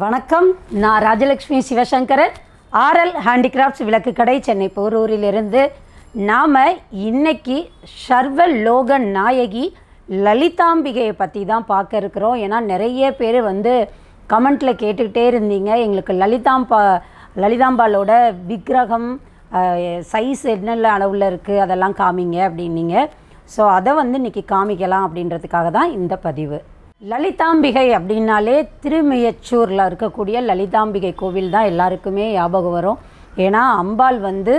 வணக்கம் நான் Rajalakshmi Sivasankaran RL handicrafts விளக்கு கடை சென்னை போரூரிலிருந்து நாம் இன்னைக்கு சர்வ லோகன் நாயகி லலிதாம்பிகையை பற்றி தான் பார்க்க இருக்கிறோம் ஏன்னா நிறைய பேர் வந்து கமெண்ட்டில் கேட்டுக்கிட்டே இருந்தீங்க எங்களுக்கு லலிதாம்பா லலிதாம்பாலோட விக்கிரகம் சைஸ் என்னென்ன அளவில் இருக்குது அதெல்லாம் காமிங்க அப்படின்னீங்க ஸோ அதை வந்து இன்றைக்கி காமிக்கலாம் அப்படின்றதுக்காக தான் இந்த பதிவு லலிதாம்பிகை அப்படின்னாலே திருமியச்சூரில் இருக்கக்கூடிய லலிதாம்பிகை கோவில் தான் எல்லாருக்குமே ஞாபகம் வரும் ஏன்னா அம்பாள் வந்து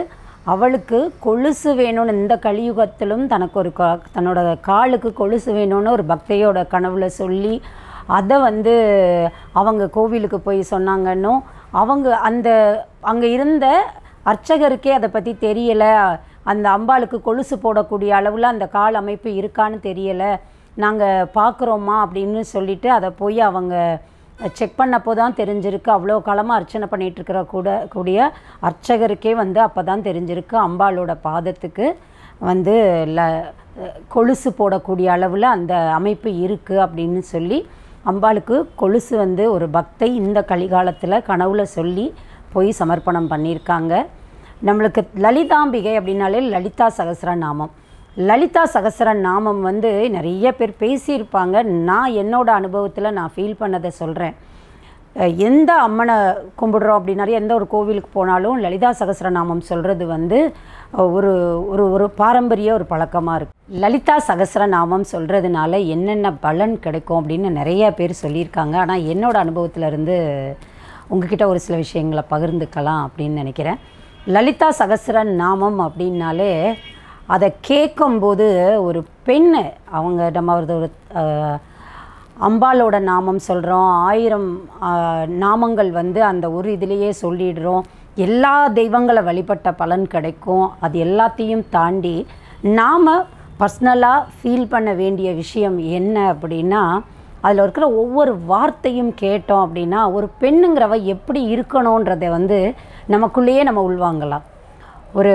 அவளுக்கு கொலுசு வேணும்னு இந்த கலியுகத்திலும் தனக்கு ஒரு தன்னோட காலுக்கு கொலுசு வேணும்னு ஒரு பக்தையோட கனவுல சொல்லி அதை வந்து அவங்க கோவிலுக்கு போய் சொன்னாங்கன்னும் அவங்க அந்த அங்கே இருந்த அர்ச்சகருக்கே அதை பற்றி தெரியலை அந்த அம்பாளுக்கு கொலுசு போடக்கூடிய அளவில் அந்த கால் அமைப்பு இருக்கான்னு தெரியலை நாங்கள் பார்க்குறோம்மா அப்படின்னு சொல்லிவிட்டு அதை போய் அவங்க செக் பண்ணப்போ தான் தெரிஞ்சிருக்கு அவ்வளோ காலமாக அர்ச்சனை இருக்கிற கூட கூடிய அர்ச்சகருக்கே வந்து அப்போ தான் தெரிஞ்சிருக்கு அம்பாளோட பாதத்துக்கு வந்து ல கொலுசு போடக்கூடிய அளவில் அந்த அமைப்பு இருக்குது அப்படின்னு சொல்லி அம்பாளுக்கு கொலுசு வந்து ஒரு பக்தை இந்த கலிகாலத்தில் கனவுல சொல்லி போய் சமர்ப்பணம் பண்ணியிருக்காங்க நம்மளுக்கு லலிதாம்பிகை அப்படின்னாலே லலிதா சகசர நாமம் லலிதா சகசர நாமம் வந்து நிறைய பேர் பேசியிருப்பாங்க நான் என்னோடய அனுபவத்தில் நான் ஃபீல் பண்ணதை சொல்கிறேன் எந்த அம்மனை கும்பிடுறோம் அப்படின்னாலே எந்த ஒரு கோவிலுக்கு போனாலும் லலிதா சகசரநாமம் சொல்கிறது வந்து ஒரு ஒரு ஒரு பாரம்பரிய ஒரு பழக்கமாக இருக்குது லலிதா சகசரநாமம் சொல்கிறதுனால என்னென்ன பலன் கிடைக்கும் அப்படின்னு நிறைய பேர் சொல்லியிருக்காங்க ஆனால் என்னோடய அனுபவத்திலேருந்து உங்ககிட்ட ஒரு சில விஷயங்களை பகிர்ந்துக்கலாம் அப்படின்னு நினைக்கிறேன் லலிதா சகசர நாமம் அப்படின்னாலே அதை கேட்கும்போது ஒரு பெண் அவங்க நம்ம ஒரு அம்பாலோட நாமம் சொல்கிறோம் ஆயிரம் நாமங்கள் வந்து அந்த ஒரு இதுலேயே சொல்லிடுறோம் எல்லா தெய்வங்களை வழிபட்ட பலன் கிடைக்கும் அது எல்லாத்தையும் தாண்டி நாம் பர்சனலாக ஃபீல் பண்ண வேண்டிய விஷயம் என்ன அப்படின்னா அதில் இருக்கிற ஒவ்வொரு வார்த்தையும் கேட்டோம் அப்படின்னா ஒரு பெண்ணுங்கிறவ எப்படி இருக்கணுன்றதை வந்து நமக்குள்ளேயே நம்ம உள்வாங்கலாம் ஒரு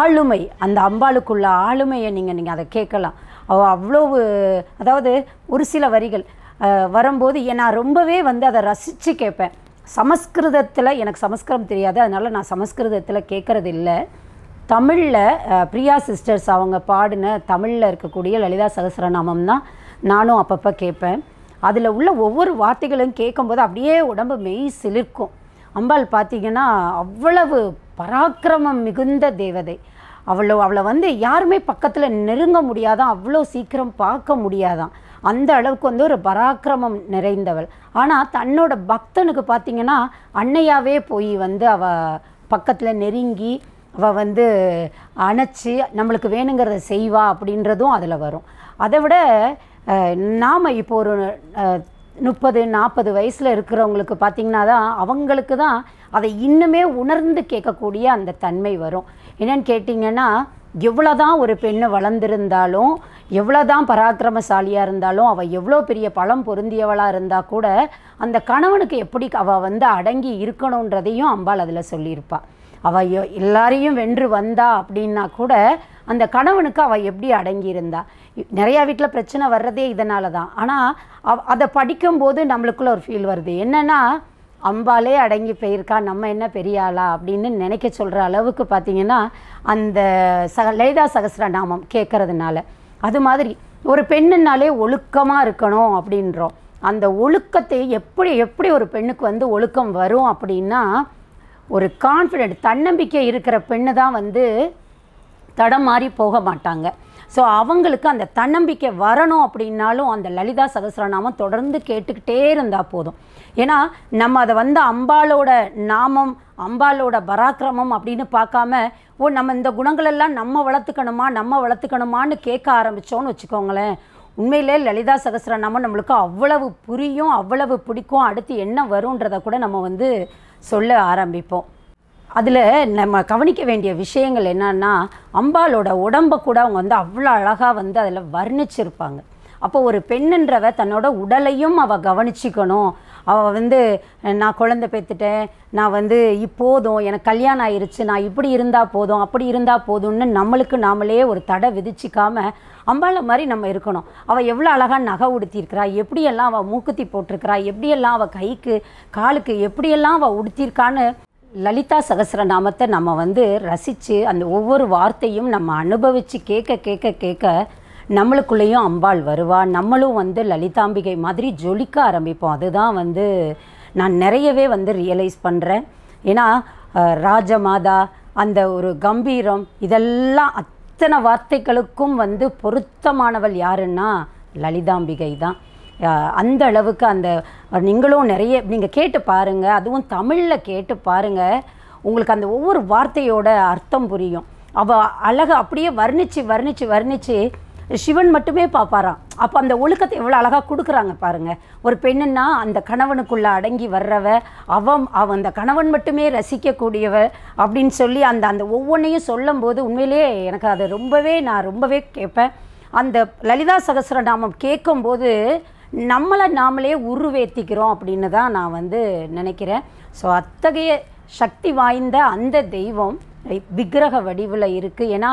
ஆளுமை அந்த அம்பாளுக்குள்ள ஆளுமையை நீங்கள் நீங்கள் அதை கேட்கலாம் அவள் அவ்வளோ அதாவது ஒரு சில வரிகள் வரும்போது நான் ரொம்பவே வந்து அதை ரசித்து கேட்பேன் சமஸ்கிருதத்தில் எனக்கு சமஸ்கிருதம் தெரியாது அதனால் நான் சமஸ்கிருதத்தில் கேட்குறது இல்லை தமிழில் பிரியா சிஸ்டர்ஸ் அவங்க பாடின தமிழில் இருக்கக்கூடிய லலிதா சகசரநாமம் தான் நானும் அப்பப்போ கேட்பேன் அதில் உள்ள ஒவ்வொரு வார்த்தைகளும் கேட்கும்போது அப்படியே உடம்பு மெய் சிலிர்க்கும் அம்பாள் பார்த்திங்கன்னா அவ்வளவு பராக்கிரமம் மிகுந்த தேவதை அவ்வளோ அவளை வந்து யாருமே பக்கத்தில் நெருங்க முடியாதான் அவ்வளோ சீக்கிரம் பார்க்க முடியாதான் அந்த அளவுக்கு வந்து ஒரு பராக்கிரமம் நிறைந்தவள் ஆனால் தன்னோட பக்தனுக்கு பார்த்திங்கன்னா அன்னையாவே போய் வந்து அவ பக்கத்தில் நெருங்கி அவள் வந்து அணைச்சி நம்மளுக்கு வேணுங்கிறத செய்வா அப்படின்றதும் அதில் வரும் அதை விட நாம் இப்போ ஒரு முப்பது நாற்பது வயசில் இருக்கிறவங்களுக்கு பார்த்திங்கன்னா தான் அவங்களுக்கு தான் அதை இன்னுமே உணர்ந்து கேட்கக்கூடிய அந்த தன்மை வரும் என்னன்னு கேட்டிங்கன்னா எவ்வளோ தான் ஒரு பெண்ணு வளர்ந்துருந்தாலும் எவ்வளோ தான் பராக்கிரமசாலியாக இருந்தாலும் அவள் எவ்வளோ பெரிய பழம் பொருந்தியவளாக இருந்தால் கூட அந்த கணவனுக்கு எப்படி அவள் வந்து அடங்கி இருக்கணுன்றதையும் அம்பாள் அதில் சொல்லியிருப்பாள் அவள் எல்லாரையும் வென்று வந்தா அப்படின்னா கூட அந்த கணவனுக்கு அவள் எப்படி அடங்கியிருந்தா நிறையா வீட்டில் பிரச்சனை வர்றதே இதனால தான் ஆனால் அவ் அதை படிக்கும்போது நம்மளுக்குள்ள ஒரு ஃபீல் வருது என்னென்னா அம்பாலே அடங்கி போயிருக்கா நம்ம என்ன பெரிய அப்படின்னு நினைக்க சொல்கிற அளவுக்கு பார்த்திங்கன்னா அந்த சக லலிதா சகசிர நாமம் கேட்குறதுனால அது மாதிரி ஒரு பெண்ணுனாலே ஒழுக்கமாக இருக்கணும் அப்படின்றோம் அந்த ஒழுக்கத்தை எப்படி எப்படி ஒரு பெண்ணுக்கு வந்து ஒழுக்கம் வரும் அப்படின்னா ஒரு கான்ஃபிடென்ட் தன்னம்பிக்கை இருக்கிற பெண்ணு தான் வந்து தடம் மாறி போக மாட்டாங்க ஸோ அவங்களுக்கு அந்த தன்னம்பிக்கை வரணும் அப்படின்னாலும் அந்த லலிதா சகசிரநாமம் தொடர்ந்து கேட்டுக்கிட்டே இருந்தால் போதும் ஏன்னா நம்ம அதை வந்து அம்பாலோட நாமம் அம்பாலோட பராக்கிரமம் அப்படின்னு பார்க்காம ஓ நம்ம இந்த குணங்களெல்லாம் நம்ம வளர்த்துக்கணுமா நம்ம வளர்த்துக்கணுமான்னு கேட்க ஆரம்பித்தோன்னு வச்சுக்கோங்களேன் உண்மையிலே லலிதா சகசிரநாமம் நம்மளுக்கு அவ்வளவு புரியும் அவ்வளவு பிடிக்கும் அடுத்து என்ன வரும்ன்றதை கூட நம்ம வந்து சொல்ல ஆரம்பிப்போம் அதில் நம்ம கவனிக்க வேண்டிய விஷயங்கள் என்னன்னா அம்பாலோட உடம்பை கூட அவங்க வந்து அவ்வளோ அழகாக வந்து அதில் வர்ணிச்சிருப்பாங்க அப்போ ஒரு பெண்ணுன்றவ தன்னோட உடலையும் அவள் கவனிச்சிக்கணும் அவள் வந்து நான் குழந்த பெற்றுட்டேன் நான் வந்து இப்போதும் எனக்கு கல்யாணம் ஆயிடுச்சு நான் இப்படி இருந்தால் போதும் அப்படி இருந்தால் போதும்னு நம்மளுக்கு நாமளே ஒரு தடை விதிச்சிக்காம அம்பாளை மாதிரி நம்ம இருக்கணும் அவள் எவ்வளோ அழகாக நகை உடுத்தியிருக்கிறா எப்படியெல்லாம் அவள் மூக்குத்தி போட்டிருக்கிறா எப்படியெல்லாம் அவள் கைக்கு காலுக்கு எப்படியெல்லாம் அவள் உடுத்தியிருக்கான்னு லலிதா சகசரநாமத்தை நம்ம வந்து ரசித்து அந்த ஒவ்வொரு வார்த்தையும் நம்ம அனுபவித்து கேட்க கேட்க கேட்க நம்மளுக்குள்ளேயும் அம்பாள் வருவாள் நம்மளும் வந்து லலிதாம்பிகை மாதிரி ஜொலிக்க ஆரம்பிப்போம் அதுதான் வந்து நான் நிறையவே வந்து ரியலைஸ் பண்ணுறேன் ஏன்னா ராஜமாதா அந்த ஒரு கம்பீரம் இதெல்லாம் அத்தனை வார்த்தைகளுக்கும் வந்து பொருத்தமானவள் யாருன்னா லலிதாம்பிகை தான் அந்த அளவுக்கு அந்த நீங்களும் நிறைய நீங்கள் கேட்டு பாருங்கள் அதுவும் தமிழில் கேட்டு பாருங்கள் உங்களுக்கு அந்த ஒவ்வொரு வார்த்தையோட அர்த்தம் புரியும் அவள் அழகை அப்படியே வர்ணித்து வர்ணித்து வர்ணித்து சிவன் மட்டுமே பார்ப்பாராம் அப்போ அந்த ஒழுக்கத்தை எவ்வளோ அழகாக கொடுக்குறாங்க பாருங்கள் ஒரு பெண்ணுன்னா அந்த கணவனுக்குள்ளே அடங்கி வர்றவ அவன் அவன் அந்த கணவன் மட்டுமே ரசிக்கக்கூடியவ அப்படின்னு சொல்லி அந்த அந்த ஒவ்வொன்றையும் சொல்லும் போது உண்மையிலே எனக்கு அதை ரொம்பவே நான் ரொம்பவே கேட்பேன் அந்த லலிதா சகசரநாமம் கேட்கும்போது நம்மளை நாமளே உருவேற்றிக்கிறோம் அப்படின்னு தான் நான் வந்து நினைக்கிறேன் ஸோ அத்தகைய சக்தி வாய்ந்த அந்த தெய்வம் விக்கிரக வடிவில் இருக்குது ஏன்னா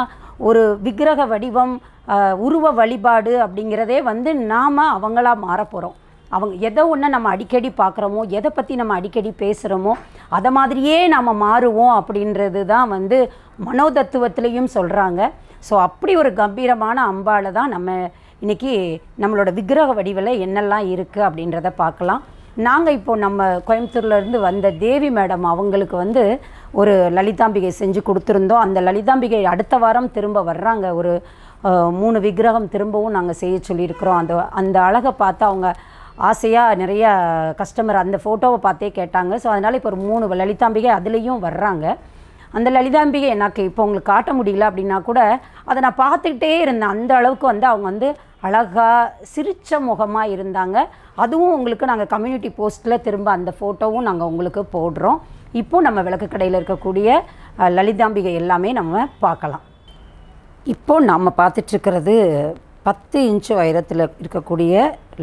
ஒரு விக்கிரக வடிவம் உருவ வழிபாடு அப்படிங்கிறதே வந்து நாம் அவங்களாக மாற போகிறோம் அவங்க எதை ஒன்று நம்ம அடிக்கடி பார்க்குறோமோ எதை பற்றி நம்ம அடிக்கடி பேசுகிறோமோ அதை மாதிரியே நாம் மாறுவோம் அப்படின்றது தான் வந்து மனோதத்துவத்திலையும் சொல்கிறாங்க ஸோ அப்படி ஒரு கம்பீரமான அம்பால் தான் நம்ம இன்றைக்கி நம்மளோட விக்கிரக வடிவில் என்னெல்லாம் இருக்குது அப்படின்றத பார்க்கலாம் நாங்கள் இப்போது நம்ம கோயம்புத்தூர்லேருந்து வந்த தேவி மேடம் அவங்களுக்கு வந்து ஒரு லலிதாம்பிகை செஞ்சு கொடுத்துருந்தோம் அந்த லலிதாம்பிகை அடுத்த வாரம் திரும்ப வர்றாங்க ஒரு மூணு விக்கிரகம் திரும்பவும் நாங்கள் செய்ய சொல்லியிருக்கிறோம் அந்த அந்த அழகை பார்த்து அவங்க ஆசையாக நிறைய கஸ்டமர் அந்த ஃபோட்டோவை பார்த்தே கேட்டாங்க ஸோ அதனால் இப்போ ஒரு மூணு லலிதாம்பிகை அதுலேயும் வர்றாங்க அந்த லலிதாம்பிகை எனக்கு இப்போ உங்களுக்கு காட்ட முடியல அப்படின்னா கூட அதை நான் பார்த்துக்கிட்டே இருந்தேன் அந்த அளவுக்கு வந்து அவங்க வந்து அழகாக சிரித்த முகமாக இருந்தாங்க அதுவும் உங்களுக்கு நாங்கள் கம்யூனிட்டி போஸ்ட்டில் திரும்ப அந்த ஃபோட்டோவும் நாங்கள் உங்களுக்கு போடுறோம் இப்போது நம்ம விளக்கு கடையில் இருக்கக்கூடிய லலிதாம்பிகை எல்லாமே நம்ம பார்க்கலாம் இப்போது நாம் பார்த்துட்ருக்கிறது பத்து இன்ச்சு உயரத்தில் இருக்கக்கூடிய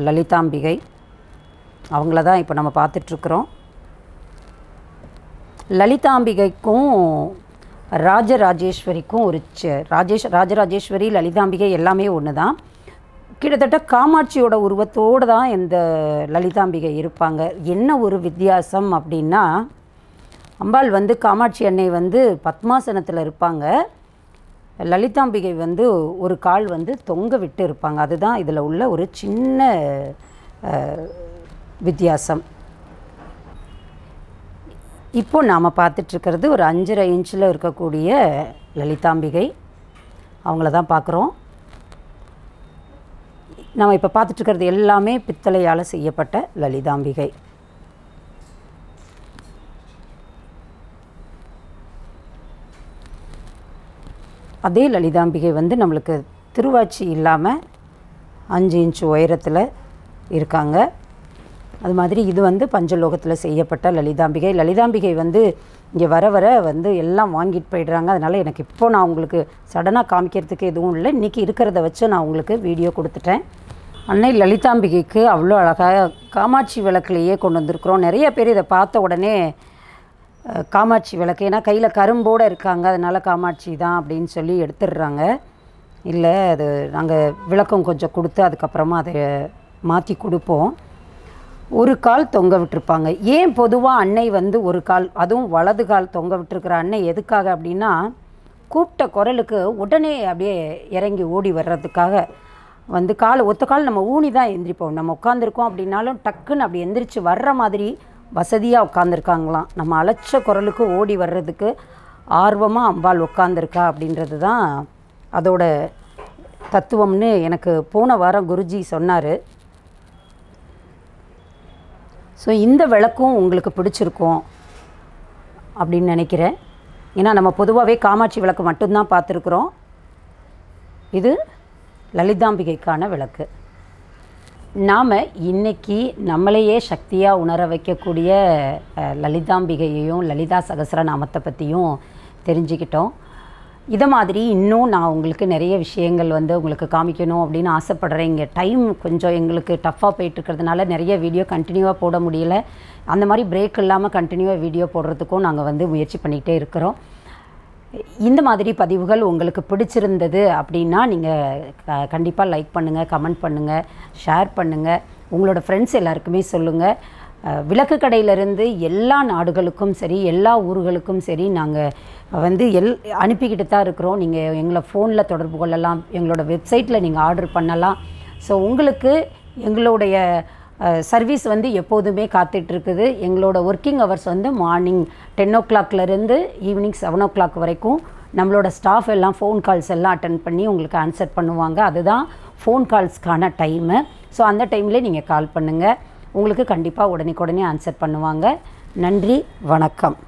லலிதாம்பிகை அவங்கள தான் இப்போ நம்ம பார்த்துட்ருக்குறோம் லலிதாம்பிகைக்கும் ராஜராஜேஸ்வரிக்கும் ஒரு ராஜேஷ் ராஜராஜேஸ்வரி லலிதாம்பிகை எல்லாமே ஒன்று தான் கிட்டத்தட்ட காமாட்சியோட உருவத்தோடு தான் இந்த லலிதாம்பிகை இருப்பாங்க என்ன ஒரு வித்தியாசம் அப்படின்னா அம்பாள் வந்து காமாட்சி அன்னை வந்து பத்மாசனத்தில் இருப்பாங்க லலிதாம்பிகை வந்து ஒரு கால் வந்து தொங்க விட்டு இருப்பாங்க அதுதான் இதில் உள்ள ஒரு சின்ன வித்தியாசம் இப்போ நாம் பார்த்துட்ருக்கிறது ஒரு அஞ்சரை இன்ச்சில் இருக்கக்கூடிய லலிதாம்பிகை அவங்கள தான் பார்க்குறோம் நம்ம இப்போ பார்த்துட்ருக்கிறது எல்லாமே பித்தளையால் செய்யப்பட்ட லலிதாம்பிகை அதே லலிதாம்பிகை வந்து நம்மளுக்கு திருவாச்சி இல்லாமல் அஞ்சு இன்ச் உயரத்தில் இருக்காங்க அது மாதிரி இது வந்து பஞ்சலோகத்தில் செய்யப்பட்ட லலிதாம்பிகை லலிதாம்பிகை வந்து இங்கே வர வர வந்து எல்லாம் வாங்கிட்டு போயிடுறாங்க அதனால் எனக்கு இப்போ நான் உங்களுக்கு சடனாக காமிக்கிறதுக்கு எதுவும் இல்லை இன்றைக்கி இருக்கிறத வச்சு நான் உங்களுக்கு வீடியோ கொடுத்துட்டேன் அன்னை லலிதாம்பிகைக்கு அவ்வளோ அழகாக காமாட்சி விளக்குலேயே கொண்டு வந்திருக்கிறோம் நிறைய பேர் இதை பார்த்த உடனே காமாட்சி விளக்கு ஏன்னா கையில் கரும்போடு இருக்காங்க அதனால் காமாட்சி தான் அப்படின்னு சொல்லி எடுத்துடுறாங்க இல்லை அது நாங்கள் விளக்கம் கொஞ்சம் கொடுத்து அதுக்கப்புறமா அதை மாற்றி கொடுப்போம் ஒரு கால் தொங்க விட்டுருப்பாங்க ஏன் பொதுவாக அன்னை வந்து ஒரு கால் அதுவும் வலது கால் தொங்க விட்டுருக்கிற அன்னை எதுக்காக அப்படின்னா கூப்பிட்ட குரலுக்கு உடனே அப்படியே இறங்கி ஓடி வர்றதுக்காக வந்து கால் ஒத்த கால் நம்ம ஊனி தான் எந்திரிப்போம் நம்ம உட்காந்துருக்கோம் அப்படின்னாலும் டக்குன்னு அப்படி எந்திரிச்சு வர்ற மாதிரி வசதியாக உட்காந்துருக்காங்களாம் நம்ம அலைச்ச குரலுக்கு ஓடி வர்றதுக்கு ஆர்வமாக அம்பாள் உட்காந்துருக்கா அப்படின்றது தான் அதோட தத்துவம்னு எனக்கு போன வாரம் குருஜி சொன்னார் ஸோ இந்த விளக்கும் உங்களுக்கு பிடிச்சிருக்கும் அப்படின்னு நினைக்கிறேன் ஏன்னா நம்ம பொதுவாகவே காமாட்சி விளக்கு மட்டும்தான் பார்த்துருக்குறோம் இது லலிதாம்பிகைக்கான விளக்கு நாம் இன்றைக்கி நம்மளையே சக்தியாக உணர வைக்கக்கூடிய லலிதாம்பிகையையும் லலிதா சகசர நாமத்தை பற்றியும் தெரிஞ்சுக்கிட்டோம் இதை மாதிரி இன்னும் நான் உங்களுக்கு நிறைய விஷயங்கள் வந்து உங்களுக்கு காமிக்கணும் அப்படின்னு ஆசைப்பட்றேன் இங்கே டைம் கொஞ்சம் எங்களுக்கு டஃப்பாக போயிட்டுருக்கிறதுனால நிறைய வீடியோ கண்டினியூவாக போட முடியல அந்த மாதிரி பிரேக் இல்லாமல் கண்டினியூவாக வீடியோ போடுறதுக்கும் நாங்கள் வந்து முயற்சி பண்ணிக்கிட்டே இருக்கிறோம் இந்த மாதிரி பதிவுகள் உங்களுக்கு பிடிச்சிருந்தது அப்படின்னா நீங்கள் கண்டிப்பாக லைக் பண்ணுங்கள் கமெண்ட் பண்ணுங்கள் ஷேர் பண்ணுங்கள் உங்களோட ஃப்ரெண்ட்ஸ் எல்லாருக்குமே சொல்லுங்கள் விளக்கு கடையிலேருந்து எல்லா நாடுகளுக்கும் சரி எல்லா ஊர்களுக்கும் சரி நாங்கள் வந்து எல் அனுப்பிக்கிட்டு தான் இருக்கிறோம் நீங்கள் எங்களை ஃபோனில் தொடர்பு கொள்ளலாம் எங்களோட வெப்சைட்டில் நீங்கள் ஆர்டர் பண்ணலாம் ஸோ உங்களுக்கு எங்களுடைய சர்வீஸ் வந்து எப்போதுமே காத்துட்ருக்குது எங்களோட ஒர்க்கிங் ஹவர்ஸ் வந்து மார்னிங் டென் ஓ கிளாக்லேருந்து ஈவினிங் செவன் ஓ கிளாக் வரைக்கும் நம்மளோட ஸ்டாஃப் எல்லாம் ஃபோன் கால்ஸ் எல்லாம் அட்டன் பண்ணி உங்களுக்கு ஆன்சர் பண்ணுவாங்க அதுதான் ஃபோன் கால்ஸ்க்கான டைமு ஸோ அந்த டைம்லேயே நீங்கள் கால் பண்ணுங்கள் உங்களுக்கு கண்டிப்பாக உடனே ஆன்சர் பண்ணுவாங்க நன்றி வணக்கம்